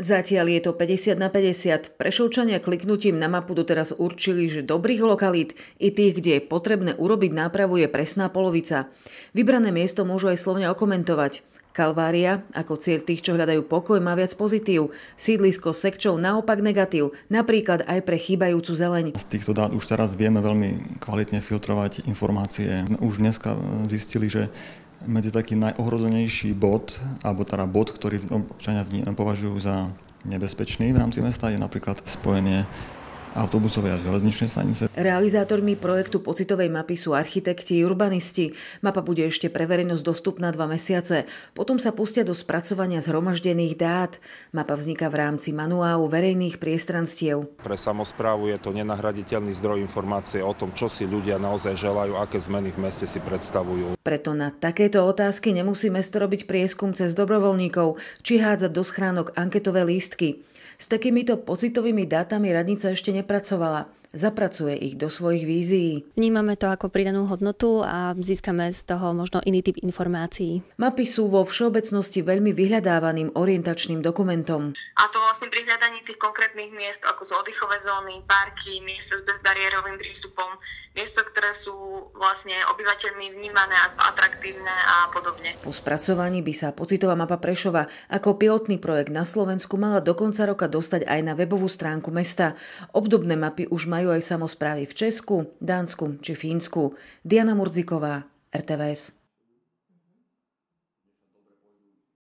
Zatiaľ je to 50 na 50. Prešovčania kliknutím na mapu doteraz určili, že dobrých lokalít i tých, kde je potrebné urobiť nápravu, je presná polovica. Vybrané miesto môžu aj slovne okomentovať. Kalvária ako cieľ tých, čo hľadajú pokoj, má viac pozitív. Sídlisko sekčov naopak negatív, napríklad aj pre chýbajúcu zeleň. Z týchto dát už teraz vieme veľmi kvalitne filtrovať informácie. Už dneska zistili, že medzi taký najohrozenejší bod, alebo teda bod, ktorý občania považujú za nebezpečný v rámci mesta, je napríklad spojenie autobusovej a železničnej stanice. Realizátormi projektu pocitovej mapy sú architekti, urbanisti. Mapa bude ešte pre verejnosť dostupná dva mesiace. Potom sa pustia do spracovania zhromaždených dát. Mapa vzniká v rámci manuálu verejných priestranstiev. Pre samozprávu je to nenahraditeľný zdroj informácie o tom, čo si ľudia naozaj želajú, aké zmeny v meste si predstavujú. Preto na takéto otázky nemusí mesto robiť prieskum cez dobrovoľníkov, či hádzať do schránok anketové lístky. S takýmito pocitovými dátami radnica ešte nepracovala zapracuje ich do svojich vízií. Vnímame to ako pridanú hodnotu a získame z toho možno iný typ informácií. Mapy sú vo všeobecnosti veľmi vyhľadávaným orientačným dokumentom. A to vlastne pri hľadaní tých konkrétnych miest, ako sú oddychové zóny, parky, miesta s bezbariérovým prístupom, miesto, ktoré sú vlastne obyvateľmi vnímané ako atraktívne a podobne. Po spracovaní by sa pocitová mapa Prešova ako pilotný projekt na Slovensku mala do konca roka dostať aj na webovú stránku mesta. Obdobné mapy už majú majú aj samozprávy v Česku, Dánsku či Fínsku. Diana Murziková, RTVS.